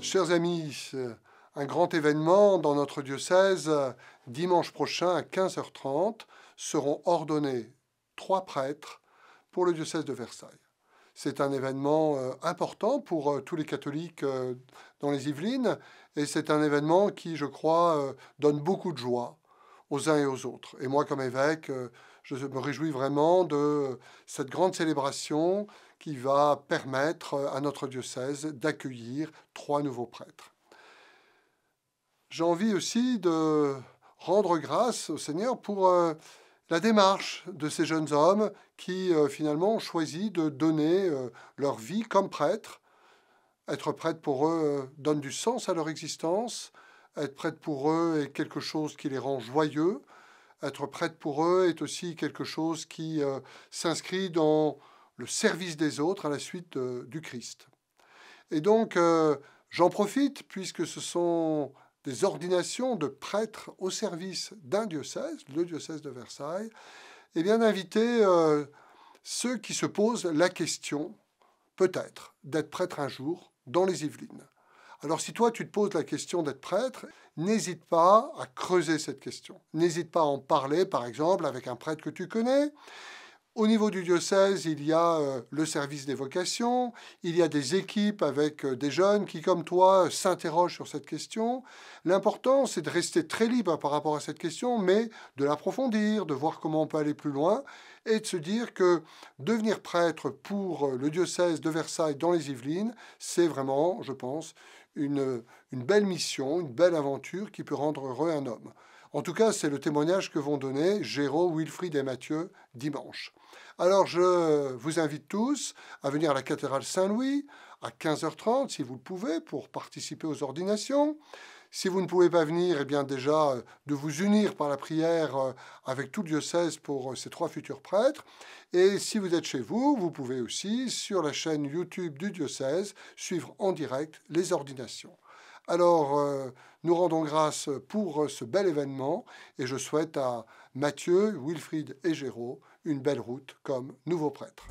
Chers amis, euh, un grand événement dans notre diocèse. Euh, dimanche prochain à 15h30 seront ordonnés trois prêtres pour le diocèse de Versailles. C'est un événement euh, important pour tous les catholiques dans les Yvelines et c'est un événement qui, je crois, donne beaucoup de joie aux uns et aux autres. Et moi, comme évêque, je me réjouis vraiment de cette grande célébration, qui va permettre à notre diocèse d'accueillir trois nouveaux prêtres. J'ai envie aussi de rendre grâce au Seigneur pour euh, la démarche de ces jeunes hommes qui euh, finalement ont choisi de donner euh, leur vie comme prêtres. Être prêtre pour eux donne du sens à leur existence. Être prêtre pour eux est quelque chose qui les rend joyeux. Être prêtre pour eux est aussi quelque chose qui s'inscrit dans le service des autres à la suite euh, du Christ. Et donc, euh, j'en profite puisque ce sont des ordinations de prêtres au service d'un diocèse, le diocèse de Versailles, et eh bien d'inviter euh, ceux qui se posent la question, peut-être, d'être prêtre un jour dans les Yvelines. Alors si toi tu te poses la question d'être prêtre, n'hésite pas à creuser cette question. N'hésite pas à en parler, par exemple, avec un prêtre que tu connais. Au niveau du diocèse, il y a euh, le service des vocations, il y a des équipes avec euh, des jeunes qui, comme toi, s'interrogent sur cette question. L'important, c'est de rester très libre par rapport à cette question, mais de l'approfondir, de voir comment on peut aller plus loin et de se dire que devenir prêtre pour euh, le diocèse de Versailles dans les Yvelines, c'est vraiment, je pense, une, une belle mission, une belle aventure qui peut rendre heureux un homme. En tout cas, c'est le témoignage que vont donner Géraud, Wilfried et Mathieu dimanche. Alors, je vous invite tous à venir à la cathédrale Saint-Louis à 15h30, si vous le pouvez, pour participer aux ordinations. Si vous ne pouvez pas venir, eh bien déjà de vous unir par la prière euh, avec tout le diocèse pour euh, ces trois futurs prêtres. Et si vous êtes chez vous, vous pouvez aussi, sur la chaîne YouTube du diocèse, suivre en direct les ordinations. Alors, euh, nous rendons grâce pour euh, ce bel événement et je souhaite à Mathieu, Wilfried et Géraud une belle route comme nouveaux prêtres.